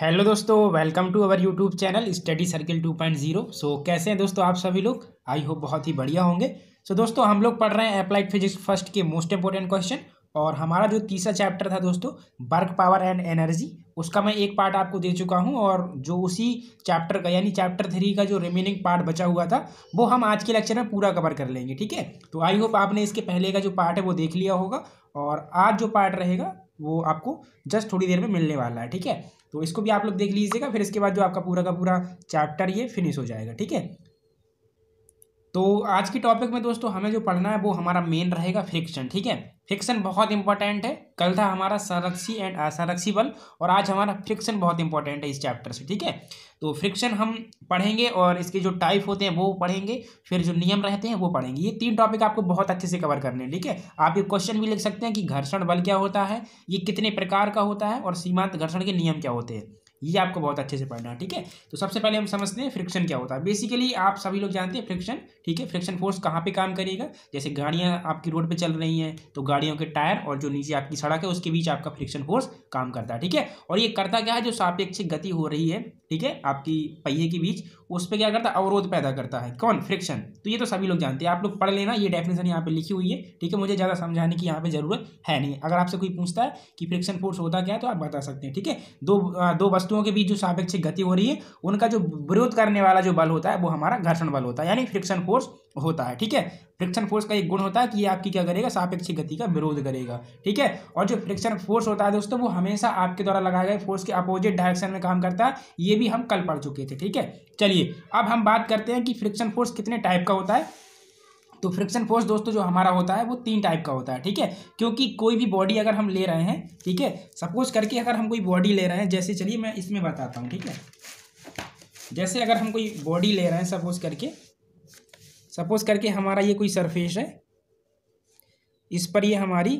hello दोस्तों welcome to our YouTube channel study circle 2.0 so कैसे हैं दोस्तों आप सभी लोग आई होप बहुत ही बढ़िया होंगे सो so, दोस्तों हम लोग पढ़ रहे हैं अप्लाइड फिजिक्स फर्स्ट के मोस्ट इंपॉर्टेंट क्वेश्चन और हमारा जो तीसरा चैप्टर था दोस्तों वर्क पावर एंड एनर्जी उसका मैं एक पार्ट आपको दे चुका हूँ और जो उसी चैप्टर का यानी चैप्टर थ्री का जो रिमेनिंग पार्ट बचा हुआ था वो हम आज के लेक्चर में पूरा कवर कर लेंगे ठीक है तो आई होप आपने इसके पहले का जो पार्ट है वो देख लिया होगा और आज जो पार्ट रहेगा वो आपको जस्ट थोड़ी देर में मिलने वाला है ठीक है तो इसको भी आप लोग देख लीजिएगा फिर इसके बाद जो आपका पूरा का पूरा चैप्टर ये फिनिश हो जाएगा ठीक है तो आज की टॉपिक में दोस्तों हमें जो पढ़ना है वो हमारा मेन रहेगा फिक्शन ठीक है फिक्शन बहुत इंपॉर्टेंट है कल था हमारा संरक्षी एंड असंरक्षी बल और आज हमारा फ्रिक्शन बहुत इंपॉर्टेंट है इस चैप्टर से ठीक है तो फ्रिक्शन हम पढ़ेंगे और इसके जो टाइप होते हैं वो पढ़ेंगे फिर जो नियम रहते हैं वो पढ़ेंगे ये तीन टॉपिक आपको बहुत अच्छे से कवर करने हैं ठीक है आप ये क्वेश्चन भी लिख सकते हैं कि घर्षण बल क्या होता है ये कितने प्रकार का होता है और सीमांत घर्षण के नियम क्या होते हैं ये आपको बहुत अच्छे से पढ़ना है ठीक है तो सबसे पहले हम समझते हैं फ्रिक्शन क्या होता है बेसिकली आप सभी लोग जानते हैं फ्रिक्शन ठीक है फ्रिक्शन फोर्स कहाँ पे काम करेगा जैसे गाड़ियाँ आपकी रोड पे चल रही हैं तो गाड़ियों के टायर और जो नीचे आपकी सड़क है उसके बीच आपका फ्रिक्शन फोर्स काम करता है ठीक है और ये करता क्या है जो सापेक्षिक गति हो रही है ठीक है आपकी पहिए के बीच उस पर क्या करता है अवरोध पैदा करता है कौन फ्रिक्शन तो ये तो सभी लोग जानते हैं आप लोग पढ़ लेना ये डेफिनेशन यहाँ पे लिखी हुई है ठीक है मुझे ज़्यादा समझाने की यहाँ पे ज़रूरत है नहीं अगर आपसे कोई पूछता है कि फ्रिक्शन फोर्स होता क्या है तो आप बता सकते हैं ठीक है दो दो वस्तुओं के बीच जो सापेक्षिक गति हो रही है उनका जो विरोध करने वाला जो बल होता है वो हमारा घर्षण बल होता है यानी फ्रिक्शन फोर्स होता है ठीक है फ्रिक्शन फोर्स का एक गुण होता है कि ये आपकी क्या करेगा सापेक्षिक गति का विरोध करेगा ठीक है और जो फ्रिक्शन फोर्स होता है दोस्तों वो हमेशा आपके द्वारा लगाए गए फोर्स के अपोजिट डायरेक्शन में काम करता है ये भी हम कल पढ़ चुके थे ठीक है चलिए अब हम बात करते हैं कि फ्रिक्शन फोर्स कितने टाइप का होता है तो फ्रिक्शन फोर्स दोस्तों जो हमारा होता है वो तीन टाइप का होता है ठीक है क्योंकि कोई भी बॉडी अगर हम ले रहे हैं ठीक है सपोज करके अगर हम कोई बॉडी ले रहे हैं जैसे चलिए मैं इसमें बताता हूँ ठीक है जैसे अगर हम कोई बॉडी ले रहे हैं सपोज करके सपोज करके हमारा ये कोई सरफेस है इस पर ये हमारी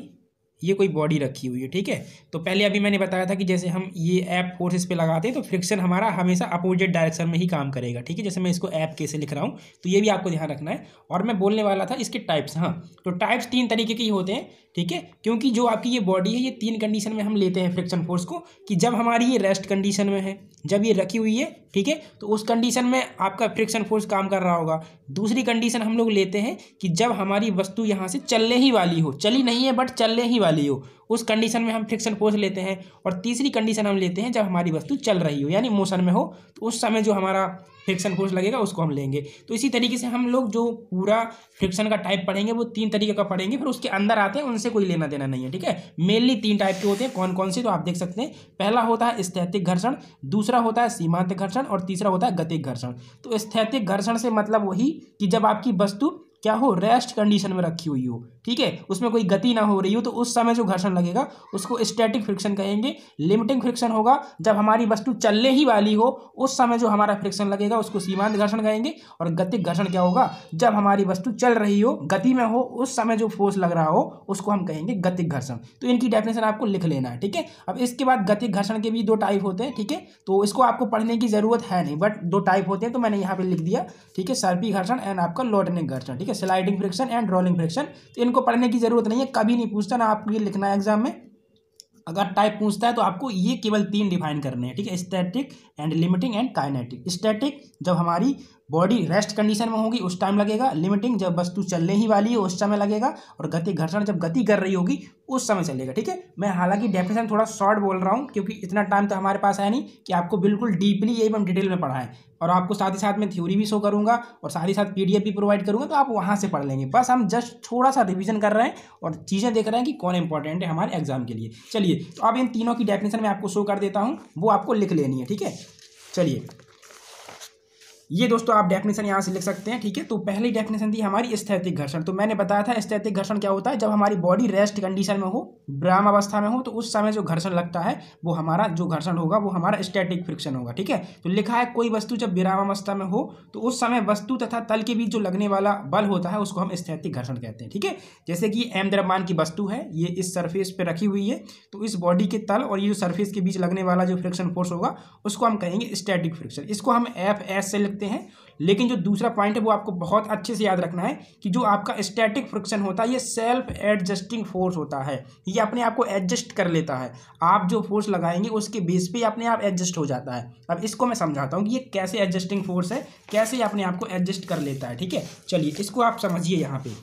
ये कोई बॉडी रखी हुई है ठीक है तो पहले अभी मैंने बताया था कि जैसे हम ये ऐप फोर्स इस पर लगाते हैं तो फ्रिक्शन हमारा हमेशा अपोजिट डायरेक्शन में ही काम करेगा ठीक है जैसे मैं इसको ऐप कैसे लिख रहा हूँ तो ये भी आपको ध्यान रखना है और मैं बोलने वाला था इसके टाइप्स हाँ तो टाइप्स तीन तरीके के ही होते हैं ठीक है क्योंकि जो आपकी ये बॉडी है ये तीन कंडीशन में हम लेते हैं फ्रिक्शन फोर्स को कि जब हमारी ये रेस्ट कंडीशन में है जब ये रखी हुई है ठीक है तो उस कंडीशन में आपका फ्रिक्शन फोर्स काम कर रहा होगा दूसरी कंडीशन हम लोग लेते हैं कि जब हमारी वस्तु यहाँ से चलने ही वाली हो चली नहीं है बट चलने ही वाली वाली हो उस कंडीशन में हम फ्रिक्शन फोर्स लेते हैं और तीसरी कंडीशन हम लेते हैं जब हमारी वस्तु चल रही हो यानी मोशन में हो तो उस समय जो हमारा फ्रिक्शन फोर्स लगेगा उसको हम लेंगे तो इसी तरीके से हम लोग जो पूरा फ्रिक्शन का टाइप पढ़ेंगे वो तीन तरीके का पढ़ेंगे फिर उसके अंदर आते हैं उनसे कोई लेना देना नहीं है ठीक है मेनली तीन टाइप के होते हैं कौन कौन से तो आप देख सकते हैं पहला होता है स्थैतिक घर्षण दूसरा होता है सीमांत घर्षण और तीसरा होता है गतिक घर्षण तो स्थैतिक घर्षण से मतलब वही कि जब आपकी वस्तु क्या हो रेस्ट कंडीशन में रखी हुई हो ठीक है उसमें कोई गति ना हो रही हो तो उस समय जो घर्षण लगेगा उसको स्टैटिक फ्रिक्शन कहेंगे लिमिटिंग फ्रिक्शन होगा जब हमारी वस्तु चलने ही वाली हो उस समय जो हमारा फ्रिक्शन लगेगा उसको सीमांत घर्षण कहेंगे और गतिक घर्षण क्या होगा जब हमारी वस्तु चल रही हो गति में हो उस समय जो फोर्स लग रहा हो उसको हम कहेंगे गतिक घर्षण तो इनकी डेफिनेशन आपको लिख लेना है ठीक है अब इसके बाद गतिक घर्षण के भी दो टाइप होते हैं ठीक है तो इसको आपको पढ़ने की जरूरत है नहीं बट दो टाइप होते हैं तो मैंने यहाँ पे लिख दिया ठीक है सर्पी घर्षण एंड आपका लोटनिक घर्षण ठीक है ठीक है sliding friction and rolling friction तो इनको पढ़ने की जरूरत नहीं है कभी नहीं पूछता ना आपको ये लिखना है एग्जाम में अगर टाइप पूछता है तो आपको ये केवल तीन डिफाइन करने हैं ठीक है static and limiting and kinetic static जब हमारी बॉडी रेस्ट कंडीशन में होगी उस टाइम लगेगा लिमिटिंग जब वस्तु चलने ही वाली है उस समय लगेगा और गति घर्षण जब गति कर रही होगी उस समय चलेगा ठीक है मैं हालांकि डेफिनेशन थोड़ा शॉर्ट बोल रहा हूँ क्योंकि इतना टाइम तो हमारे पास है नहीं कि आपको बिल्कुल डीपली एवं डिटेल में पढ़ाएं और आपको साथ ही साथ मैं थ्योरी भी शो करूँगा और साथ ही साथ पी भी प्रोवाइड करूँगा तो आप वहाँ से पढ़ लेंगे बस हम जस्ट थोड़ा सा रिविजन कर रहे हैं और चीज़ें देख रहे हैं कि कौन इंपॉर्टेंट है हमारे एग्जाम के लिए चलिए तो अब इन तीनों की डेफिनेशन मैं आपको शो कर देता हूँ वो आपको लिख लेनी है ठीक है चलिए ये दोस्तों आप डेफिनेशन यहाँ से लिख सकते हैं ठीक है तो पहली डेफिनेशन थी हमारी स्थैतिक घर्षण तो मैंने बताया था स्थैतिक घर्षण क्या होता है जब हमारी बॉडी रेस्ट कंडीशन में हो ब्राम अवस्था में हो तो उस समय जो घर्षण लगता है वो हमारा जो घर्षण होगा वो हमारा स्टैटिक फ्रिक्शन होगा ठीक है तो लिखा है कोई वस्तु जब विराम अवस्था में हो तो उस समय वस्तु तथा तल के बीच जो लगने वाला बल होता है उसको हम स्थैतिक घर्षण कहते हैं ठीक है जैसे कि एम द्रमान की वस्तु है ये इस सर्फेस पर रखी हुई है तो इस बॉडी के तल और ये जो सर्फेस के बीच लगने वाला जो फ्रिक्शन फोर्स होगा उसको हम कहेंगे स्टैटिक फ्रिक्शन इसको हम एफ एस से लिखते सकते हैं लेकिन जो दूसरा पॉइंट है वो आपको बहुत अच्छे से याद रखना है कि जो आपका स्टैटिक फ्रिक्शन होता है ये सेल्फ एडजस्टिंग फोर्स होता है ये अपने आप को एडजस्ट कर लेता है आप जो फोर्स लगाएंगे उसके बेस पे अपने आप एडजस्ट हो जाता है अब इसको मैं समझाता हूँ कि ये कैसे एडजस्टिंग फोर्स है कैसे अपने आप को एडजस्ट कर लेता है ठीक है चलिए इसको आप समझिए यहाँ पर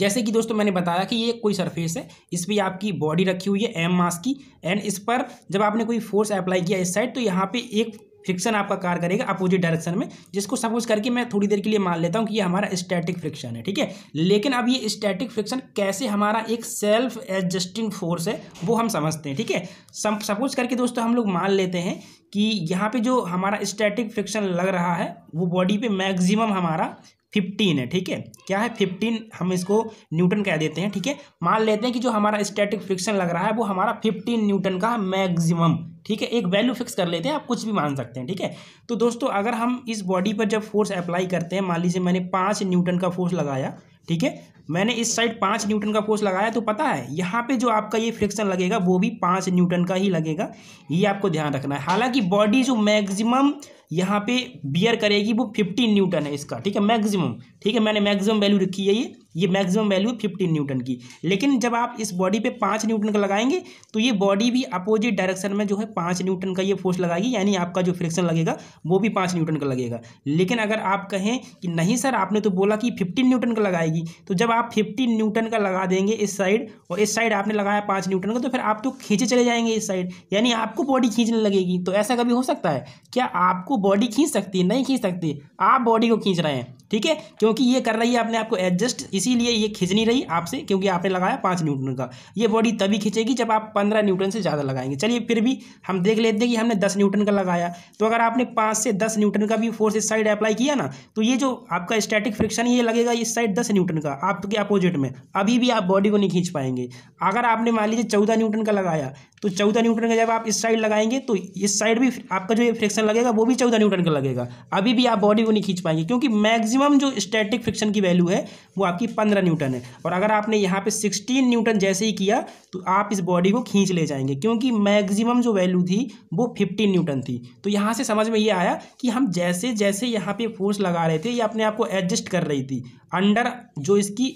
जैसे कि दोस्तों मैंने बताया कि ये कोई सरफेस है इस पर आपकी बॉडी रखी हुई है एम मास की एंड इस पर जब आपने कोई फोर्स अप्लाई किया इस साइड तो यहाँ पे एक फ्रिक्शन आपका कार करेगा अपोजिट डायरेक्शन में जिसको सपोज करके मैं थोड़ी देर के लिए मान लेता हूँ कि ये हमारा स्टैटिक फ्रिक्शन है ठीक है लेकिन अब ये स्टैटिक फ्रिक्शन कैसे हमारा एक सेल्फ एडजस्टिंग फोर्स है वो हम समझते हैं ठीक है सपोज करके दोस्तों हम लोग मान लेते हैं कि यहाँ पे जो हमारा स्टैटिक फ्रिक्शन लग रहा है वो बॉडी पे मैक्सिमम हमारा फिफ्टीन है ठीक है क्या है फिफ्टीन हम इसको न्यूटन कह देते हैं ठीक है मान लेते हैं कि जो हमारा स्टैटिक फ्रिक्शन लग रहा है वो हमारा फिफ्टीन न्यूटन का मैक्सिमम ठीक है एक वैल्यू फिक्स कर लेते हैं आप कुछ भी मान सकते हैं ठीक है तो दोस्तों अगर हम इस बॉडी पर जब फोर्स अप्लाई करते हैं मान लीजिए मैंने पाँच न्यूटन का फोर्स लगाया ठीक है मैंने इस साइड पाँच न्यूटन का फोर्स लगाया तो पता है यहाँ पे जो आपका ये फ्रिक्शन लगेगा वो भी पाँच न्यूटन का ही लगेगा ये आपको ध्यान रखना है हालांकि बॉडी जो मैक्सिमम यहाँ पे बियर करेगी वो फिफ्टीन न्यूटन है इसका ठीक है मैक्सिमम ठीक है मैंने मैक्सिमम वैल्यू रखी है ये ये मैक्सिमम वैल्यू फिफ्टीन न्यूटन की लेकिन जब आप इस बॉडी पे पाँच न्यूटन का लगाएंगे तो ये बॉडी भी अपोजिट डायरेक्शन में जो है पाँच न्यूटन का ये फोर्स लगाएगी यानी आपका जो फ्रिक्शन लगेगा वो भी पाँच न्यूटन का लगेगा लेकिन अगर आप कहें कि नहीं सर आपने तो बोला कि फिफ्टीन न्यूटन का लगाएगी तो जब आप फिफ्टी न्यूटन का लगा देंगे इस साइड और इस साइड आपने लगाया पाँच न्यूटन का तो फिर आप तो खींचे चले जाएंगे इस साइड यानी आपको बॉडी खींचने लगेगी तो ऐसा कभी हो सकता है क्या आपको बॉडी खींच सकती है नहीं खींच सकती आप बॉडी को खींच रहे हैं ठीक है क्योंकि ये कर रही है आपने आपको एडजस्ट इसीलिए ये खींच नहीं रही आपसे क्योंकि आपने लगाया पाँच न्यूटन का ये बॉडी तभी खींचेगी जब आप पंद्रह न्यूटन से ज़्यादा लगाएंगे चलिए फिर भी हम देख लेते हैं कि हमने दस न्यूटन का लगाया तो अगर आपने पाँच से दस न्यूटन का भी फोर्स इस साइड अप्लाई किया ना तो ये जो आपका स्टैटिक फ्रिक्शन ये लगेगा इस साइड दस न्यूटन का आपके अपोजिट में अभी भी आप बॉडी को नहीं खींच पाएंगे अगर आपने मान लीजिए चौदह न्यूटन का लगाया तो चौदह न्यूटन का जब आप इस साइड लगाएंगे तो इस साइड भी आपका जो फ्रिक्शन लगेगा वो भी चौदह न्यूटन का लगेगा अभी भी आप बॉडी को नहीं खींच पाएंगे क्योंकि मैक्सिमम जो स्टैटिक फ्रिक्शन की वैल्यू है वो आपकी पंद्रह न्यूटन है और अगर आपने यहाँ पर सिक्सटीन न्यूटन जैसे ही किया तो आप इस बॉडी को खींच ले जाएंगे क्योंकि मैक्सिमम जो वैल्यू थी वो फिफ्टीन न्यूटन थी तो यहाँ से समझ में ये आया कि हम जैसे जैसे यहाँ पे फोर्स लगा रहे थे ये अपने आप को एडजस्ट कर रही थी अंडर जो इसकी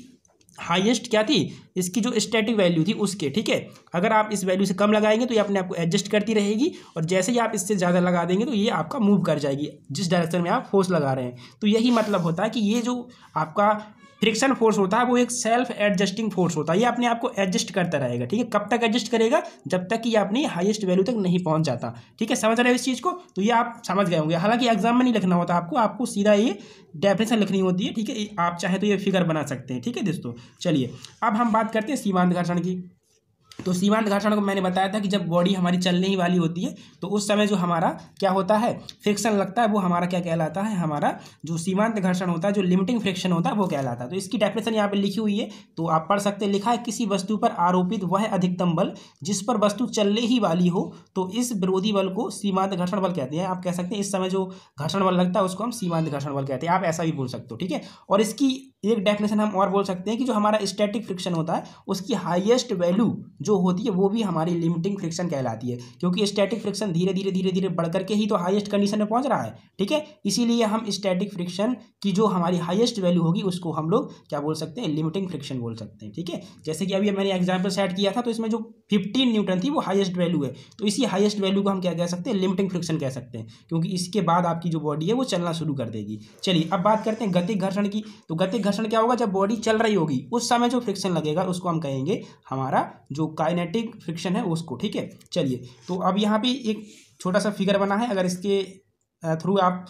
हाईएस्ट क्या थी इसकी जो स्टैटिक वैल्यू थी उसके ठीक है अगर आप इस वैल्यू से कम लगाएंगे तो ये अपने आपको एडजस्ट करती रहेगी और जैसे ही आप इससे ज़्यादा लगा देंगे तो ये आपका मूव कर जाएगी जिस डायरेक्शन में आप फोर्स लगा रहे हैं तो यही मतलब होता है कि ये जो आपका फ्रिक्शन फोर्स होता है वो एक सेल्फ एडजस्टिंग फोर्स होता है ये अपने आप को एडजस्ट करता रहेगा ठीक है कब तक एडजस्ट करेगा जब तक कि ये अपनी हाईएस्ट वैल्यू तक नहीं पहुंच जाता ठीक है समझ रहे हो इस चीज़ को तो ये आप समझ गए होंगे हालांकि एग्जाम में नहीं लिखना होता आपको आपको सीधा ये डेफिनेशन लिखनी होती है ठीक है आप चाहे तो ये फिगर बना सकते हैं ठीक है दोस्तों चलिए अब हम बात करते हैं सीमांत घर्षण की तो सीमांत घर्षण को मैंने बताया था कि जब बॉडी हमारी चलने ही वाली होती है तो उस समय जो हमारा क्या होता है फ्रिक्शन लगता है वो हमारा क्या कहलाता है हमारा जो सीमांत घर्षण होता है जो लिमिटिंग फ्रिक्शन होता है वो कहलाता है तो इसकी डेफिनेशन यहाँ पर लिखी हुई है तो आप पढ़ सकते हैं लिखा है किसी वस्तु पर आरोपित वह अधिकतम बल जिस पर वस्तु चलने ही वाली हो तो इस विरोधी बल को सीमांत घर्षण बल कहते हैं आप कह सकते हैं इस समय जो घर्षण बल लगता है उसको हम सीमांत घर्षण बल कहते हैं आप ऐसा भी बोल सकते हो ठीक है और इसकी एक डेफिनेशन हम और बोल सकते हैं कि जो हमारा स्टैटिक फ्रिक्शन होता है उसकी हाईएस्ट वैल्यू जो होती है वो भी हमारी लिमिटिंग फ्रिक्शन कहलाती है क्योंकि स्टैटिक फ्रिक्शन धीरे धीरे धीरे धीरे बढ़ करके ही तो हाईएस्ट कंडीशन में पहुंच रहा है ठीक है इसीलिए हम स्टैटिक फ्रिक्शन की जो हमारी हाइएस्ट वैल्यू होगी उसको हम लोग क्या बोल सकते हैं लिमिटिंग फ्रिक्शन बोल सकते हैं ठीक है जैसे कि अभी मैंने एग्जाम्पल सेट किया था तो इसमें जो फिफ्टीन न्यूटन थी वो हाइएस्ट वैल्यू है तो इसी हाइएस्ट वैल्यू को हम क्या कह सकते हैं लिमिटिंग फ्रिक्शन कह सकते हैं क्योंकि इसके बाद आपकी जो बॉडी है वो चलना शुरू कर देगी चलिए अब बात करते हैं गति घर्षण की तो गति घर्षण क्या होगा जब बॉडी चल रही होगी उस समय जो फ्रिक्शन लगेगा उसको हम कहेंगे हमारा जो काइनेटिक फ्रिक्शन है उसको ठीक है चलिए तो अब यहाँ पे एक छोटा सा फिगर बना है अगर इसके थ्रू आप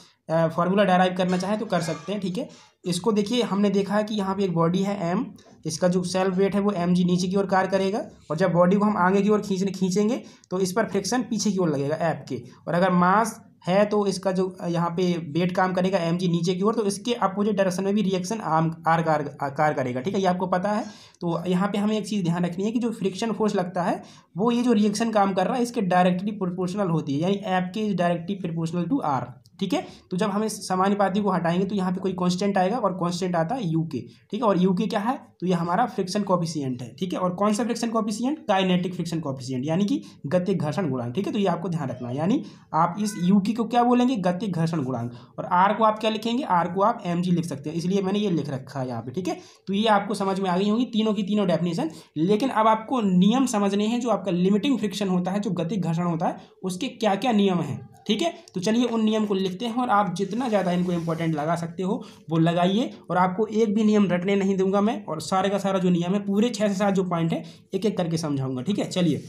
फॉर्मूला डेराइव करना चाहें तो कर सकते हैं ठीक है इसको देखिए हमने देखा है कि यहाँ पे एक बॉडी है एम इसका जो सेल्फ वेट है वो एम जी नीचे की ओर कार्य करेगा और जब बॉडी को हम आगे की ओर खींचने खींचेंगे तो इस पर फ्रिक्शन पीछे की ओर लगेगा एप के और अगर मास है तो इसका जो यहाँ पे वेट काम करेगा एम जी नीचे की ओर तो इसके अपोजिट डायरेक्शन में भी रिएक्शन आम आर कार करेगा ठीक है ये आपको पता है तो यहाँ पे हमें एक चीज़ ध्यान रखनी है कि जो फ्रिक्शन फोर्स लगता है वो ये जो रिएक्शन काम कर रहा है इसके डायरेक्टली प्रोपोर्शनल होती है यानी एप के डायरेक्टली प्रोपोर्शनल टू आर ठीक है तो जब हमें इस को हटाएंगे तो यहाँ पे कोई कांस्टेंट आएगा और कांस्टेंट आता है यू के ठीक है और यू के क्या है तो ये हमारा फ्रिक्शन कॉफिशियंट है ठीक है और कौन सा friction coefficient kinetic friction coefficient यानी कि गति घर्षण गुणांक ठीक है तो ये आपको ध्यान रखना है यानी आप इस यू के को क्या बोलेंगे गति घर्षण गुणांक और आर को आप क्या लिखेंगे आर को आप एम जी लिख सकते हैं इसलिए मैंने ये लिख रखा है यहाँ पर ठीक है तो ये आपको समझ में आ गई होगी तीनों की तीनों डेफिनेशन लेकिन अब आपको नियम समझने हैं जो आपका लिमिटिंग फ्रिक्शन होता है जो गति घर्षण होता है उसके क्या क्या नियम हैं ठीक है तो चलिए उन नियम को लिखते हैं और आप जितना ज़्यादा इनको इंपॉर्टेंट लगा सकते हो वो लगाइए और आपको एक भी नियम रटने नहीं दूंगा मैं और सारे का सारा जो नियम है पूरे छः से सात जो पॉइंट है एक एक करके समझाऊंगा ठीक है चलिए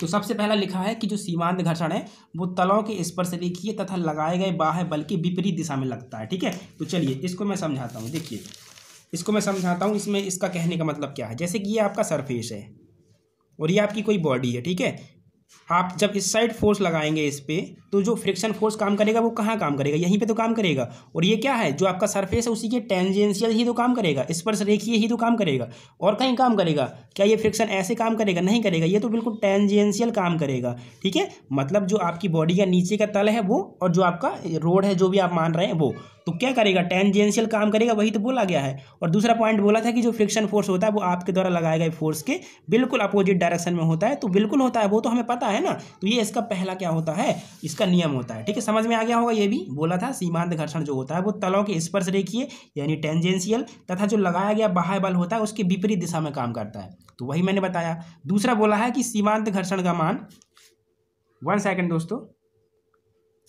तो सबसे पहला लिखा है कि जो सीमांत घर्षण है वो तलों के स्पर्श रेखीय तथा लगाए गए बाह बल्कि विपरीत दिशा में लगता है ठीक है तो चलिए इसको मैं समझाता हूँ देखिए इसको मैं समझाता हूँ इसमें इसका कहने का मतलब क्या है जैसे कि ये आपका सरफेस है और ये आपकी कोई बॉडी है ठीक है आप जब इस साइड फोर्स लगाएंगे इस पर तो जो फ्रिक्शन फोर्स काम करेगा वो कहाँ काम करेगा यहीं पे तो काम करेगा और ये क्या है जो आपका सरफेस है उसी के टेंजेंशियल ही तो काम करेगा स्पर्श रेखिए ही तो काम करेगा और कहीं काम करेगा क्या ये फ्रिक्शन ऐसे काम करेगा नहीं करेगा ये तो बिल्कुल टेंजेंशियल काम करेगा ठीक है मतलब जो आपकी बॉडी का नीचे का तल है वो और जो आपका रोड है जो भी आप मान रहे हैं वो तो क्या करेगा टेंजेंशियल काम करेगा वही तो बोला गया है और दूसरा पॉइंट बोला था कि जो फ्रिक्शन फोर्स होता है वो आपके द्वारा लगाए गए फोर्स के बिल्कुल अपोजिट डायरेक्शन में होता है तो बिल्कुल होता है वो तो हमें पता है ना तो ये इसका पहला क्या होता है इसका नियम होता है ठीक है समझ में आ गया होगा ये भी बोला था सीमांत घर्षण जो होता है वो तलों के स्पर्श रेखीय यानी टेंजेंशियल तथा जो लगाया गया बाह्य बल होता है उसके विपरीत दिशा में काम करता है तो वही मैंने बताया दूसरा बोला है कि सीमांत घर्षण का मान वन सेकेंड दोस्तों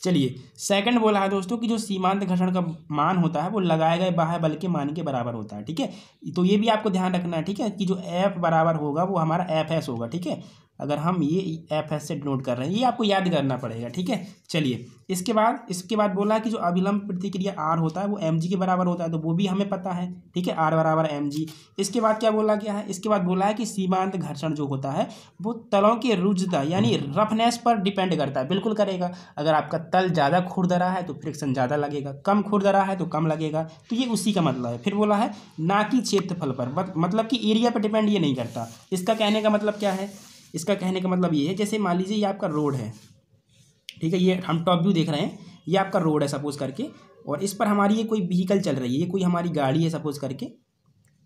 चलिए सेकंड बोला है दोस्तों कि जो सीमांत घर्षण का मान होता है वो लगाए गए बाह्य बल के मान के बराबर होता है ठीक है तो ये भी आपको ध्यान रखना है ठीक है कि जो एफ बराबर होगा वो हमारा एफ एस होगा ठीक है अगर हम ये एफ एस से नोट कर रहे हैं ये आपको याद करना पड़ेगा ठीक है चलिए इसके बाद इसके बाद बोला कि जो अभिलंब प्रतिक्रिया आर होता है वो एम जी के बराबर होता है तो वो भी हमें पता है ठीक है आर बराबर एम जी इसके बाद क्या बोला गया है इसके बाद बोला है कि सीमांत घर्षण जो होता है वो तलों की रुझता यानी रफनेस पर डिपेंड करता है बिल्कुल करेगा अगर आपका तल ज़्यादा खुरदरा है तो फ्रिक्शन ज़्यादा लगेगा कम खुरदरा है तो कम लगेगा तो ये उसी का मतलब है फिर बोला है ना कि क्षेत्रफल पर मतलब कि एरिया पर डिपेंड ये नहीं करता इसका कहने का मतलब क्या है इसका कहने का मतलब ये है जैसे मान लीजिए ये आपका रोड है ठीक है ये हम टॉप व्यू देख रहे हैं ये आपका रोड है सपोज करके और इस पर हमारी ये कोई व्हीकल चल रही है ये कोई हमारी गाड़ी है सपोज करके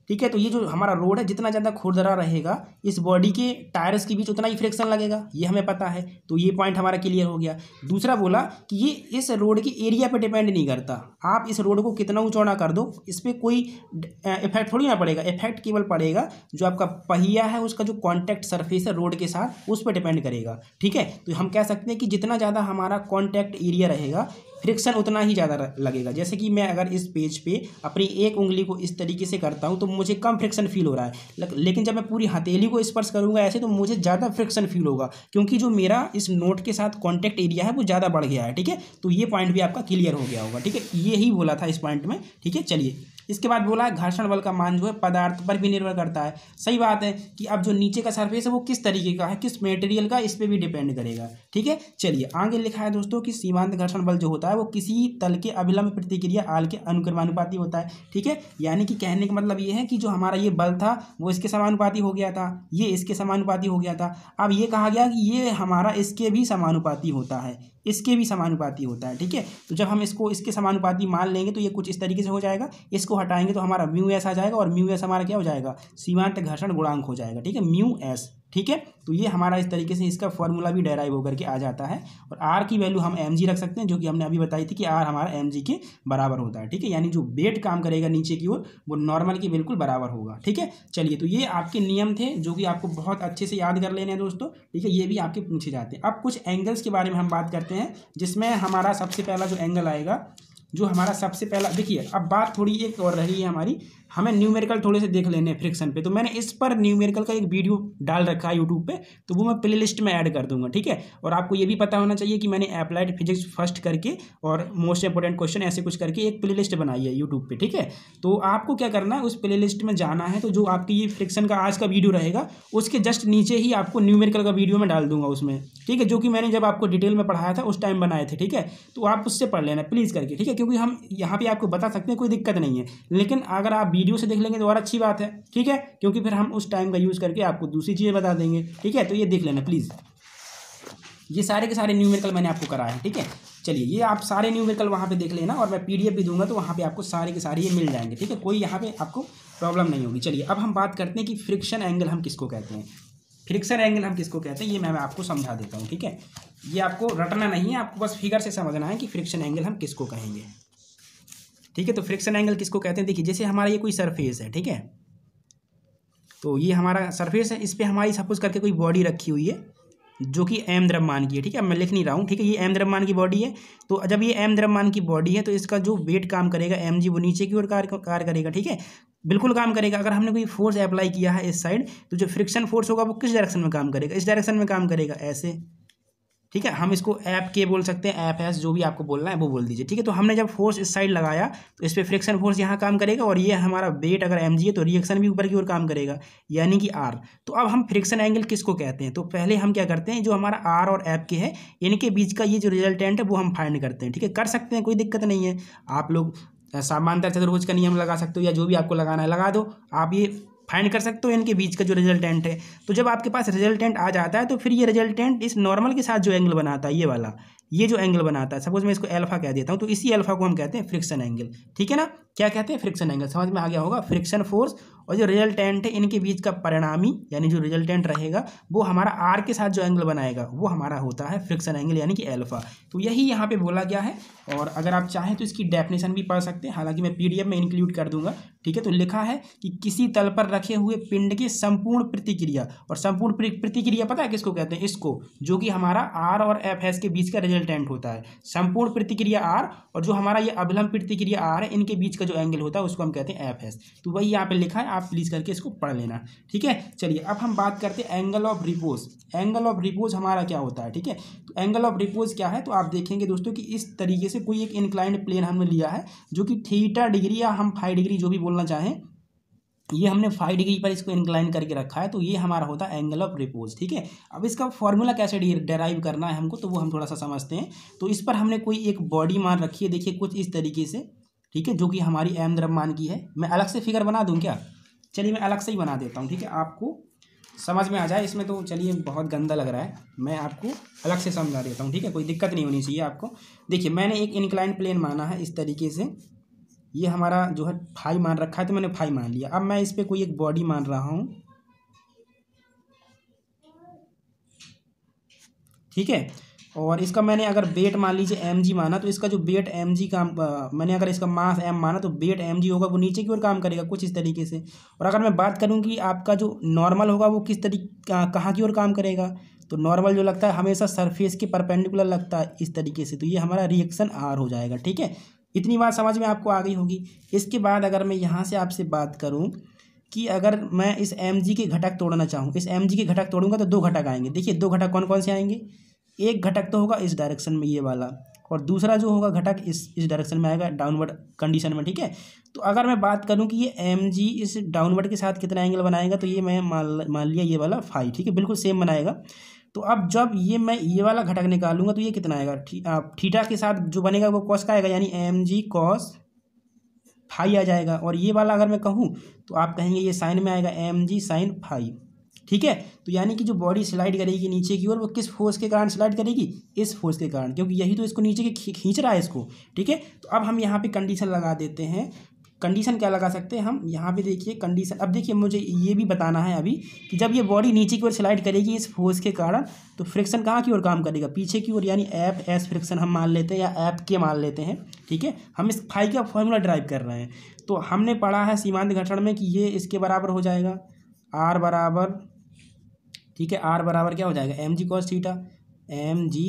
ठीक है तो ये जो हमारा रोड है जितना ज़्यादा खुरदरा रहेगा इस बॉडी के टायर्स के बीच उतना ही फ्रिक्शन लगेगा ये हमें पता है तो ये पॉइंट हमारा क्लियर हो गया दूसरा बोला कि ये इस रोड के एरिया पे डिपेंड नहीं करता आप इस रोड को कितना ऊँचौड़ा कर दो इस पर कोई इफेक्ट थोड़ी ना पड़ेगा इफेक्ट केवल पड़ेगा जो आपका पहिया है उसका जो कॉन्टैक्ट सरफेस है रोड के साथ उस पर डिपेंड करेगा ठीक है तो हम कह सकते हैं कि जितना ज़्यादा हमारा कॉन्टैक्ट एरिया रहेगा फ्रिक्शन उतना ही ज़्यादा लगेगा जैसे कि मैं अगर इस पेज पे अपनी एक उंगली को इस तरीके से करता हूँ तो मुझे कम फ्रिक्शन फील हो रहा है लेकिन जब मैं पूरी हथेली को स्पर्श करूँगा ऐसे तो मुझे ज़्यादा फ्रिक्शन फील होगा क्योंकि जो मेरा इस नोट के साथ कॉन्टैक्ट एरिया है वो ज़्यादा बढ़ गया है ठीक है तो ये पॉइंट भी आपका क्लियर हो गया होगा ठीक है ये बोला था इस पॉइंट में ठीक है चलिए इसके बाद बोला है घर्षण बल का मान जो है पदार्थ पर भी निर्भर करता है सही बात है कि अब जो नीचे का सरफेस है वो किस तरीके का है किस मेटेरियल का इस पर भी डिपेंड करेगा ठीक है चलिए आगे लिखा है दोस्तों कि सीमांत घर्षण बल जो होता है वो किसी तल के अभिलंब प्रतिक्रिया आल के अनुक्रमानुपाति होता है ठीक है यानी कि कहने का मतलब ये है कि जो हमारा ये बल था वो इसके समानुपाति हो गया था ये इसके समानुपाति हो गया था अब ये कहा गया कि ये हमारा इसके भी समानुपाति होता है इसके भी समानुपाती होता है ठीक है तो जब हम इसको इसके समानुपाती मान लेंगे तो ये कुछ इस तरीके से हो जाएगा इसको हटाएंगे तो हमारा म्यू एस आ जाएगा और म्यू एस हमारा क्या हो जाएगा सीमांत घर्षण गुणांक हो जाएगा ठीक है म्यू एस ठीक है तो ये हमारा इस तरीके से इसका फॉर्मूला भी डेराइव होकर के आ जाता है और आर की वैल्यू हम एम जी रख सकते हैं जो कि हमने अभी बताई थी कि आर हमारा एम जी के बराबर होता है ठीक है यानी जो बेट काम करेगा नीचे की ओर वो नॉर्मल के बिल्कुल बराबर होगा ठीक है चलिए तो ये आपके नियम थे जो कि आपको बहुत अच्छे से याद कर लेने हैं दोस्तों ठीक है ये भी आपके पूछे जाते हैं अब कुछ एंगल्स के बारे में हम बात करते हैं जिसमें हमारा सबसे पहला जो एंगल आएगा जो हमारा सबसे पहला देखिए अब बात थोड़ी एक और रही है हमारी हमें न्यूमेरिकल थोड़े से देख लेने फ्रिक्शन पे तो मैंने इस पर न्यूमेरिकल का एक वीडियो डाल रखा है यूट्यूब पे तो वो मैं प्ले लिस्ट में ऐड कर दूंगा ठीक है और आपको ये भी पता होना चाहिए कि मैंने अप्लाइड फिजिक्स फर्स्ट करके और मोस्ट इंपॉर्टेंट क्वेश्चन ऐसे कुछ करके एक प्ले लिस्ट बनाई है यूट्यूब पर ठीक है तो आपको क्या करना है उस प्ले लिस्ट में जाना है तो जो आपकी ये फ्रिक्शन का आज का वीडियो रहेगा उसके जस्ट नीचे ही आपको न्यूमेरिकल का वीडियो मैं डाल दूंगा उसमें ठीक है जो कि मैंने जब आपको डिटेल में पढ़ाया था उस टाइम बनाए थे ठीक है तो आप उससे पढ़ लेना प्लीज़ करके ठीक है क्योंकि हम यहाँ पर आपको बता सकते हैं कोई दिक्कत नहीं है लेकिन अगर आप वीडियो से देख लेंगे तो और अच्छी बात है ठीक है क्योंकि फिर हम उस टाइम का यूज़ करके आपको दूसरी चीज़ें बता देंगे ठीक है तो ये देख लेना प्लीज़ ये सारे के सारे न्यूमेरिकल मैंने आपको कराए है ठीक है चलिए ये आप सारे न्यूमेरिकल वहाँ पे देख लेना और मैं पीडीएफ भी दूंगा तो वहाँ पे आपको सारे के सारे ये मिल जाएंगे ठीक है कोई यहाँ पे आपको प्रॉब्लम नहीं होगी चलिए अब हम बात करते हैं कि फ्रिक्शन एंगल हम किसको कहते हैं फ्रिक्शन एंगल हम किसको कहते हैं ये मैं आपको समझा देता हूँ ठीक है ये आपको रटना नहीं है आपको बस फिगर से समझना है कि फ्रिक्शन एंगल हम किसको कहेंगे ठीक है तो फ्रिक्शन एंगल किसको कहते हैं देखिए जैसे हमारा ये कोई सरफेस है ठीक है तो ये हमारा सरफेस है इस पर हमारी सपोज करके कोई बॉडी रखी हुई है जो कि एम द्रव्यमान की है ठीक है मैं लिख नहीं रहा हूँ ठीक है ये एम द्रव्यमान की बॉडी है तो जब ये एम द्रव्यमान की बॉडी है तो इसका जो वेट काम करेगा एम जी वो नीचे की ओर कार्य कार करेगा ठीक है बिल्कुल काम करेगा अगर हमने कोई फोर्स अप्लाई किया है इस साइड तो जो फ्रिक्शन फोर्स होगा वो किस डायरेक्शन में काम करेगा इस डायरेक्शन में काम करेगा ऐसे ठीक है हम इसको ऐप के बोल सकते हैं एफ एस जो भी आपको बोलना है वो बोल दीजिए ठीक है तो हमने जब फोर्स इस साइड लगाया तो इस पर फ्रिक्शन फोर्स यहाँ काम करेगा और ये हमारा वेट अगर एम है तो रिएक्शन भी ऊपर की ओर काम करेगा यानी कि आर तो अब हम फ्रिक्शन एंगल किसको कहते हैं तो पहले हम क्या करते हैं जो हमारा आर और ऐप के है इनके बीच का ये जो रिजल्टेंट है वो हम फाइंड करते हैं ठीक है कर सकते हैं कोई दिक्कत नहीं है आप लोग सामान्तर चतुर्भुज का नियम लगा सकते हो या जो भी आपको लगाना है लगा दो आप ये फाइंड कर सकते हो इनके बीच का जो रिजल्टेंट है तो जब आपके पास रिजल्टेंट आ जाता है तो फिर ये रिजल्टेंट इस नॉर्मल के साथ जो एंगल बनाता है ये वाला ये जो एंगल बनाता है सपोज मैं इसको एल्फा कह देता हूँ तो इसी एल्फा को हम कहते हैं फ्रिक्शन एंगल ठीक है ना क्या कहते हैं फ्रिक्शन एंगल समझ में आ गया होगा फ्रिक्शन फोर्स और जो रिजल्टेंट है इनके बीच का परिणामी यानी जो रिजल्टेंट रहेगा वो हमारा आर के साथ जो एंगल बनाएगा वो हमारा होता है फ्रिक्शन एंगल यानी कि एल्फा तो यही यहाँ पे बोला गया है और अगर आप चाहें तो इसकी डेफिनेशन भी पढ़ सकते हैं हालांकि मैं पीडीएफ में इंक्लूड कर दूंगा ठीक है तो लिखा है कि किसी तल पर रखे हुए पिंड की संपूर्ण प्रतिक्रिया और संपूर्ण प्रतिक्रिया पता है किसको कहते हैं इसको जो कि हमारा आर और एफ एस के बीच का रिजल्टेंट होता है संपूर्ण प्रतिक्रिया आर और जो हमारा ये अभिलंब प्रतिक्रिया आर है इनके बीच का जो एंगल होता है उसको हम कहते हैं एफ एस तो वही यहाँ पर लिखा है आप प्लीज़ करके इसको पढ़ लेना ठीक है चलिए अब हम बात करते हैं angle of repose angle of repose हमारा क्या होता है ठीक है तो एंगल ऑफ रिपोज क्या है तो आप देखेंगे दोस्तों कि इस तरीके से कोई एक इंक्लाइंड प्लेन हमने लिया है जो कि थीटा डिग्री या हम फाइव डिग्री जो भी बोलना चाहें ये हमने फाइव डिग्री पर इसको इंक्लाइन करके रखा है तो ये हमारा होता है एंगल ऑफ रिपोज ठीक है अब इसका फॉर्मूला कैसे डेराइव करना है हमको तो वो हम थोड़ा सा समझते हैं तो इस पर हमने कोई एक बॉडी मान रखी है देखिए कुछ इस तरीके से ठीक है जो कि हमारी एम द्रव्यमान की है मैं अलग से फिगर बना दूं क्या चलिए मैं अलग से ही बना देता हूँ ठीक है आपको समझ में आ जाए इसमें तो चलिए बहुत गंदा लग रहा है मैं आपको अलग से समझा देता हूँ ठीक है कोई दिक्कत नहीं होनी चाहिए आपको देखिए मैंने एक इनक्लाइन प्लेन माना है इस तरीके से ये हमारा जो है फाई मान रखा है तो मैंने फाई मान लिया अब मैं इस पर कोई एक बॉडी मान रहा हूँ ठीक है और इसका मैंने अगर वेट मान लीजिए एम जी माना तो इसका जो वेट एम जी का मैंने अगर इसका मास एम माना तो वेट एम जी होगा वो नीचे की ओर काम करेगा कुछ इस तरीके से और अगर मैं बात करूँ कि आपका जो नॉर्मल होगा वो किस तरीके कहाँ की ओर काम करेगा तो नॉर्मल जो लगता है हमेशा सरफेस के परपेंडिकुलर लगता है इस तरीके से तो ये हमारा रिएक्शन आर हो जाएगा ठीक है इतनी बात समझ में आपको आ गई होगी इसके बाद अगर मैं यहाँ से आपसे बात करूँ कि अगर मैं इस एम के घटक तोड़ना चाहूँ इस एम के घटक तोड़ूंगा तो दो घटक आएंगे देखिए दो घटक कौन कौन से आएंगे एक घटक तो होगा इस डायरेक्शन में ये वाला और दूसरा जो होगा घटक इस इस डायरेक्शन में आएगा डाउनवर्ड कंडीशन में ठीक है तो अगर मैं बात करूं कि ये एम जी इस डाउनवर्ड के साथ कितना एंगल बनाएगा तो ये मैं मान मान लिया ये वाला फाइव ठीक है बिल्कुल सेम बनाएगा तो अब जब ये मैं ये वाला घटक निकालूंगा तो ये कितना आएगा थी, आप थीटा के साथ जो बनेगा वो कॉस का आएगा यानी एम जी कॉस फाइव आ जाएगा और ये वाला अगर मैं कहूँ तो आप कहेंगे ये साइन में आएगा एम जी साइन फाइव ठीक है तो यानी कि जो बॉडी स्लाइड करेगी नीचे की ओर वो किस फोर्स के कारण स्लाइड करेगी इस फोर्स के कारण क्योंकि यही तो इसको नीचे के खींच रहा है इसको ठीक है तो अब हम यहाँ पे कंडीशन लगा देते हैं कंडीशन क्या लगा सकते हैं हम यहाँ पे देखिए कंडीशन अब देखिए मुझे ये भी बताना है अभी कि जब ये बॉडी नीचे की ओर स्लाइड करेगी इस फोर्स के कारण तो फ्रिक्शन कहाँ की ओर काम करेगा पीछे की ओर यानी एप एस फ्रिक्शन हम मान लेते हैं या एप के मान लेते हैं ठीक है हम इस फाई का फॉर्मूला ड्राइव कर रहे हैं तो हमने पढ़ा है सीमांत घटन में कि ये इसके बराबर हो जाएगा आर बराबर ठीक है आर बराबर क्या हो जाएगा M G cos theta M G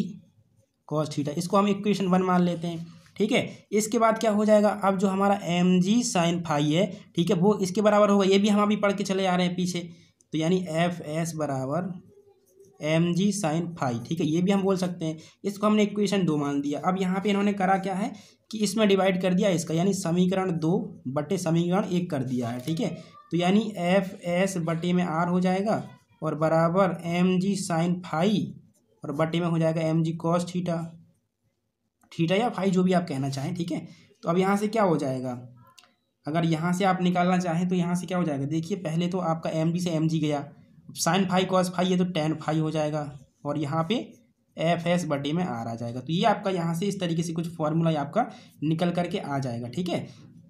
cos theta इसको हम इक्वेशन वन मान लेते हैं ठीक है इसके बाद क्या हो जाएगा अब जो हमारा एम जी साइन फाई है ठीक है वो इसके बराबर होगा ये भी हम अभी पढ़ के चले आ रहे हैं पीछे तो यानी एफ एस बराबर एम जी साइन फाई ठीक है ये भी हम बोल सकते हैं इसको हमने इक्वेशन दो मान दिया अब यहाँ पे इन्होंने करा क्या है कि इसमें डिवाइड कर दिया इसका यानी समीकरण दो बटे समीकरण एक कर दिया है ठीक है तो यानी एफ एस बटे में आर हो जाएगा और बराबर एम जी साइन फाई और बटे में हो जाएगा M G cos theta theta या फाई जो भी आप कहना चाहें ठीक है तो अब यहाँ से क्या हो जाएगा अगर यहाँ से आप निकालना चाहें तो यहाँ से क्या हो जाएगा देखिए पहले तो आपका एम जी से एम जी गया साइन फाई कॉस फाई है तो टेन फाई हो जाएगा और यहाँ पे एफ एस बटे में आर आ जाएगा तो ये आपका यहाँ से इस तरीके से कुछ फॉर्मूला आपका निकल करके आ जाएगा ठीक है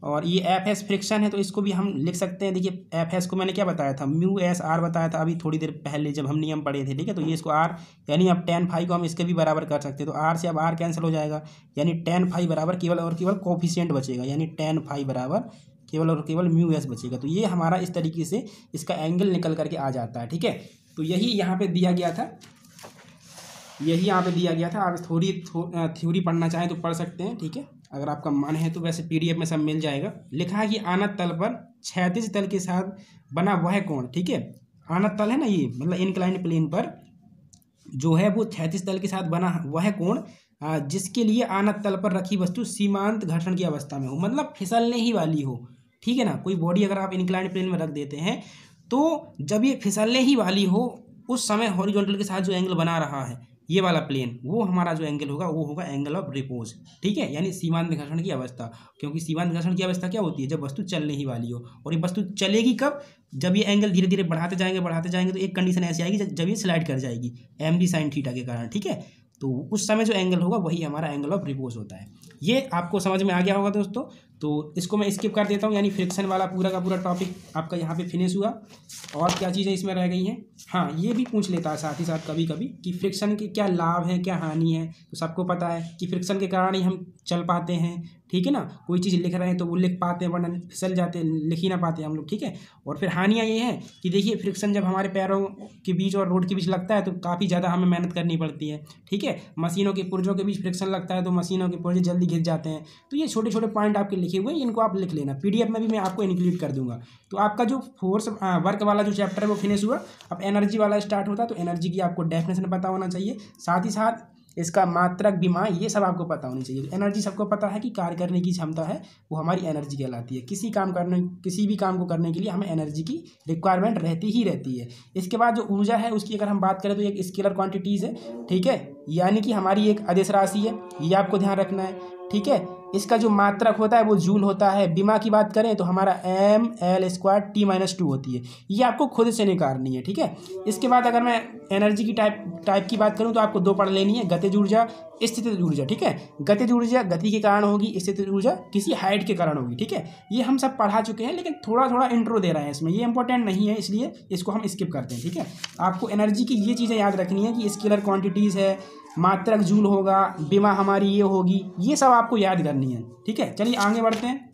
और ये एफ एस फ्रिक्शन है तो इसको भी हम लिख सकते हैं देखिए एफ एस को मैंने क्या बताया था म्यू एस आर बताया था अभी थोड़ी देर पहले जब हम नियम पढ़े थे ठीक है तो ये इसको आर यानी अब टेन फाइव को हम इसके भी बराबर कर सकते हैं तो आर से अब आर कैंसिल हो जाएगा यानी टेन फाइव बराबर केवल और केवल कोफिशियंट बचेगा यानी टेन फाइव बराबर केवल और केवल म्यू एस बचेगा तो ये हमारा इस तरीके से इसका एंगल निकल करके आ जाता है ठीक है तो यही यहाँ पर दिया गया था यही यहाँ पर दिया गया था आप थोड़ी थ्योरी पढ़ना चाहें तो पढ़ सकते हैं ठीक है अगर आपका मन है तो वैसे पीडीएफ में सब मिल जाएगा लिखा है कि आना तल पर क्षैतिज तल के साथ बना वह कोण ठीक है आना तल है ना ये मतलब इनक्लाइन प्लेन पर जो है वो क्षैतिज तल के साथ बना वह कोण जिसके लिए आना तल पर रखी वस्तु सीमांत घर्षण की अवस्था में हो मतलब फिसलने ही वाली हो ठीक है ना कोई बॉडी अगर आप इनक्लाइन प्लेन में रख देते हैं तो जब ये फिसलने ही वाली हो उस समय हॉरिजॉन्टल के साथ जो एंगल बना रहा है ये वाला प्लेन वो हमारा जो एंगल होगा वो होगा एंगल ऑफ रिपोज ठीक है यानी सीमांत घर्षण की अवस्था क्योंकि सीमांत घर्षण की अवस्था क्या होती है जब वस्तु चलने ही वाली हो और ये वस्तु चलेगी कब जब ये एंगल धीरे धीरे बढ़ाते जाएंगे बढ़ाते जाएंगे तो एक कंडीशन ऐसी आएगी जब ये स्लाइड कर जाएगी एम डी साइन थीटा के कारण ठीक है तो उस समय जो एंगल होगा वही हमारा एंगल ऑफ रिपोज होता है ये आपको समझ में आ गया होगा दोस्तों तो इसको मैं स्किप कर देता हूँ यानी फ्रिक्शन वाला पूरा का पूरा टॉपिक आपका यहाँ पे फिनिश हुआ और क्या चीज़ें इसमें रह गई हैं हाँ ये भी पूछ लेता है साथ ही साथ कभी कभी कि फ्रिक्शन के क्या लाभ है क्या हानि है तो सबको पता है कि फ्रिक्शन के कारण ही हम चल पाते हैं ठीक है ना कोई चीज़ लिख रहे हैं तो वो लिख पाते हैं वरना फिसल जाते हैं लिख ही ना पाते हम लोग ठीक है और फिर हानियाँ ये हैं कि देखिए फ्रिक्शन जब हमारे पैरों के बीच और रोड के बीच लगता है तो काफ़ी ज़्यादा हमें मेहनत करनी पड़ती है ठीक है मशीनों के पुर्जों के बीच फ्रिक्शन लगता है तो मशीनों के पुर्जे जल्दी घिस जाते हैं तो ये छोटे छोटे पॉइंट आपके लिखे हुए हैं इनको आप लिख लेना पी में भी मैं आपको इंक्लूड कर दूँगा तो आपका जो फोर्स वर्क हाँ, वाला जो चैप्टर है वो फिनिश हुआ अब एनर्जी वाला स्टार्ट होता तो एनर्जी की आपको डेफिनेशन पता होना चाहिए साथ ही साथ इसका मात्रक बीमा ये सब आपको पता होनी चाहिए एनर्जी सबको पता है कि कार्य करने की क्षमता है वो हमारी एनर्जी कहलाती है किसी काम करने किसी भी काम को करने के लिए हमें एनर्जी की रिक्वायरमेंट रहती ही रहती है इसके बाद जो ऊर्जा है उसकी अगर हम बात करें तो एक स्केलर क्वांटिटीज़ है ठीक है यानी कि हमारी एक आदेश राशि है ये आपको ध्यान रखना है ठीक है इसका जो मात्रक होता है वो जूल होता है बीमा की बात करें तो हमारा M L square T minus two होती है ये आपको खुद से निकालनी है ठीक है इसके बाद अगर मैं एनर्जी की टाइप टाइप की बात करूँ तो आपको दो पढ़ लेनी है गतिज ऊर्जा स्थिति ऊर्जा ठीक है गति ऊर्जा गति के कारण होगी स्थिति ऊर्जा किसी हाइट के कारण होगी ठीक है ये हम सब पढ़ा चुके हैं लेकिन थोड़ा थोड़ा इंट्रो दे रहा है इसमें ये इंपॉर्टेंट नहीं है इसलिए इसको हम स्किप करते हैं ठीक है आपको एनर्जी की ये चीज़ें याद रखनी है कि स्केलर क्वान्टिटीज है मात्रक जूल होगा बीमा हमारी ये होगी ये सब आपको याद करनी है ठीक है चलिए आगे बढ़ते हैं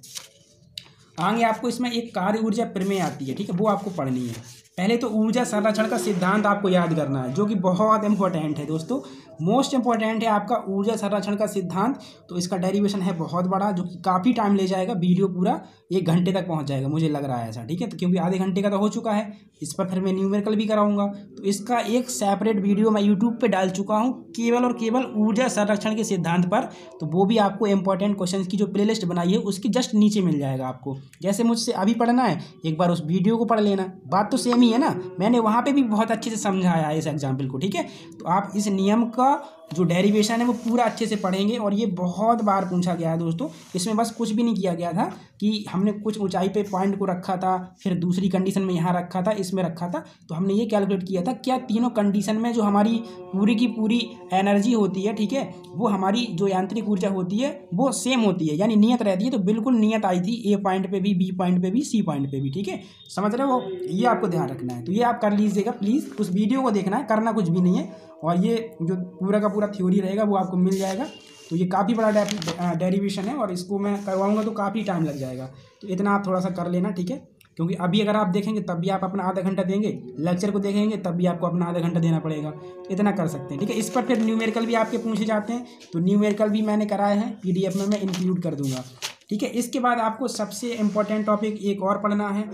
आगे आपको इसमें एक कार्य ऊर्जा प्रमेय आती है ठीक है वो आपको पढ़नी है पहले तो ऊर्जा संरक्षण का सिद्धांत आपको याद करना है जो कि बहुत इंपॉर्टेंट है दोस्तों मोस्ट इंपॉर्टेंट है आपका ऊर्जा संरक्षण का सिद्धांत तो इसका डेरिवेशन है बहुत बड़ा जो कि काफ़ी टाइम ले जाएगा वीडियो पूरा एक घंटे तक पहुँच जाएगा मुझे लग रहा है ऐसा ठीक है तो क्योंकि आधे घंटे का तो हो चुका है इस पर फिर मैं न्यूमेरिकल भी कराऊंगा तो इसका एक सेपरेट वीडियो मैं यूट्यूब पर डाल चुका हूँ केवल और केवल ऊर्जा संरक्षण के सिद्धांत पर तो वो भी आपको इंपॉर्टेंट क्वेश्चन की जो प्ले बनाई है उसके जस्ट नीचे मिल जाएगा आपको जैसे मुझसे अभी पढ़ना है एक बार उस वीडियो को पढ़ लेना बात तो सेम ही है ना मैंने वहाँ पर भी बहुत अच्छे से समझाया है इस एग्जाम्पल को ठीक है तो आप इस नियम का Ama जो डेरिवेशन है वो पूरा अच्छे से पढ़ेंगे और ये बहुत बार पूछा गया है दोस्तों इसमें बस कुछ भी नहीं किया गया था कि हमने कुछ ऊंचाई पे पॉइंट को रखा था फिर दूसरी कंडीशन में यहाँ रखा था इसमें रखा था तो हमने ये कैलकुलेट किया था क्या तीनों कंडीशन में जो हमारी पूरी की पूरी एनर्जी होती है ठीक है वो हमारी जो यांत्रिक ऊर्जा होती है वो सेम होती है यानी नियत रहती है तो बिल्कुल नियत आई थी ए पॉइंट पर भी बी पॉइंट पर भी सी पॉइंट पर भी ठीक है समझ रहे हो ये आपको ध्यान रखना है तो ये आप कर लीजिएगा प्लीज़ उस वीडियो को देखना है करना कुछ भी नहीं है और ये जो पूरा का पूरा थ्योरी रहेगा वो आपको मिल जाएगा तो ये काफ़ी बड़ा डेरिवेशन है और इसको मैं करवाऊँगा तो काफ़ी टाइम लग जाएगा तो इतना आप थोड़ा सा कर लेना ठीक है क्योंकि अभी अगर आप देखेंगे तब भी आप अपना आधा घंटा देंगे लेक्चर को देखेंगे तब भी आपको अपना आधा घंटा देना पड़ेगा इतना कर सकते हैं ठीक है इस पर फिर न्यूमेरिकल भी आपके पूछे जाते हैं तो न्यूमेरिकल भी मैंने कराए हैं पीडीएफ में मैं इंक्लूड कर दूंगा ठीक है इसके बाद आपको सबसे इम्पोर्टेंट टॉपिक एक और पढ़ना है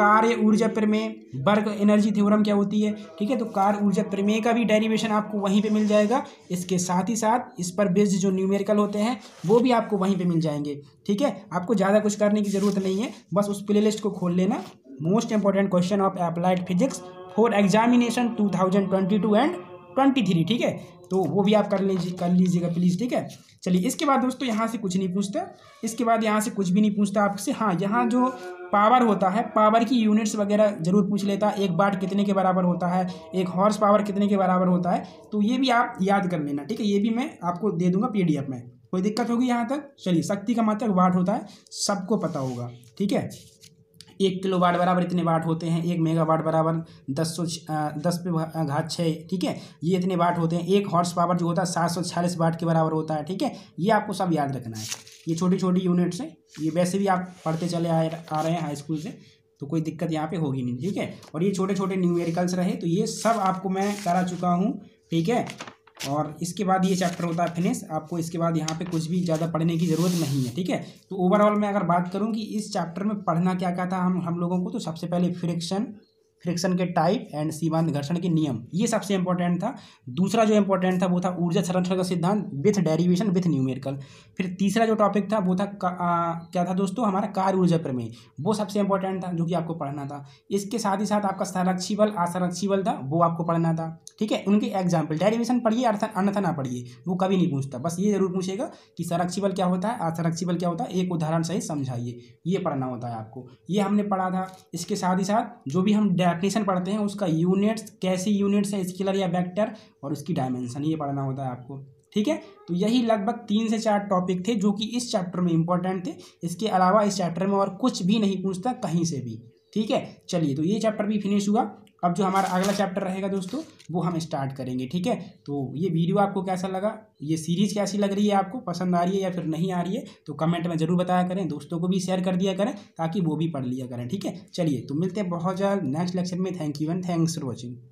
कार्य ऊर्जा प्रमेय वर्ग एनर्जी थ्योरम क्या होती है ठीक है तो कार्य ऊर्जा प्रमेय का भी डेरिवेशन आपको वहीं पे मिल जाएगा इसके साथ ही साथ इस पर बेस्ड जो न्यूमेरिकल होते हैं वो भी आपको वहीं पे मिल जाएंगे ठीक है आपको ज़्यादा कुछ करने की ज़रूरत नहीं है बस उस प्ले को खोल लेना most important question of applied physics for examination two thousand twenty two and twenty three ठीक है तो वो भी आप कर लीजिए कर लीजिएगा प्लीज़ ठीक है चलिए इसके बाद दोस्तों यहाँ से कुछ नहीं पूछता इसके बाद यहाँ से कुछ भी नहीं पूछता आपसे हाँ यहाँ जो पावर होता है पावर की यूनिट्स वगैरह जरूर पूछ लेता है एक बाट कितने के बराबर होता है एक हॉर्स पावर कितने के बराबर होता है तो ये भी आप याद कर लेना ठीक है ये भी मैं आपको दे दूंगा पी में कोई दिक्कत होगी यहाँ तक चलिए शक्ति का मात्र वाट होता है सबको पता होगा ठीक है एक किलो वाट बराबर इतने वाट होते हैं एक मेगा वाट बराबर दस सौ दस पे घात छः ठीक है ये इतने वाट होते हैं एक हॉर्स पावर जो होता है सात सौ छियालीस वाट के बराबर होता है ठीक है ये आपको सब याद रखना है ये छोटी छोटी यूनिट्स हैं ये वैसे भी आप पढ़ते चले आ, आ रहे हैं हाई स्कूल से तो कोई दिक्कत यहाँ पे होगी नहीं ठीक है और ये छोटे छोटे न्यूमेरिकल्स रहे तो ये सब आपको मैं करा चुका हूँ ठीक है और इसके बाद ये चैप्टर होता है फिनिश आपको इसके बाद यहाँ पे कुछ भी ज़्यादा पढ़ने की ज़रूरत नहीं है ठीक है तो ओवरऑल मैं अगर बात करूँ कि इस चैप्टर में पढ़ना क्या क्या था हम हम लोगों को तो सबसे पहले फ्रिक्शन फ्रिक्शन के टाइप एंड सीमांत घर्षण के नियम ये सबसे इंपॉर्टेंट था दूसरा जो इंपॉर्टेंट था वो था ऊर्जा संरक्षण का सिद्धांत विथ डेरिवेशन विथ न्यूमेरिकल फिर तीसरा जो टॉपिक था वो था आ, क्या था दोस्तों हमारा कार्य ऊर्जा प्रमेय वो सबसे इंपॉर्टेंट था जो कि आपको पढ़ना था इसके साथ ही साथ आपका संरक्षी बल असंरक्षी बल था वो आपको पढ़ना था ठीक है उनके एग्जाम्पल डेरिवेशन पढ़िए अन्यथा ना पढ़िए वो कभी नहीं पूछता बस ये जरूर पूछेगा कि संरक्षी बल क्या होता है असंरक्षी बल क्या होता है एक उदाहरण सही समझाइए ये पढ़ना होता है आपको ये हमने पढ़ा था इसके साथ ही साथ जो भी हम फ्रैक्शन पढ़ते हैं उसका यूनिट्स कैसी यूनिट्स है स्केलर या वेक्टर और उसकी डायमेंशन ये पढ़ना होता है आपको ठीक है तो यही लगभग तीन से चार टॉपिक थे जो कि इस चैप्टर में इंपॉर्टेंट थे इसके अलावा इस चैप्टर में और कुछ भी नहीं पूछता कहीं से भी ठीक है चलिए तो ये चैप्टर भी फिनिश हुआ अब जो हमारा अगला चैप्टर रहेगा दोस्तों वो हम स्टार्ट करेंगे ठीक है तो ये वीडियो आपको कैसा लगा ये सीरीज़ कैसी लग रही है आपको पसंद आ रही है या फिर नहीं आ रही है तो कमेंट में ज़रूर बताया करें दोस्तों को भी शेयर कर दिया करें ताकि वो भी पढ़ लिया करें ठीक है चलिए तो मिलते हैं बहुत जल्द नेक्स्ट लेक्चर में thank you and thanks for watching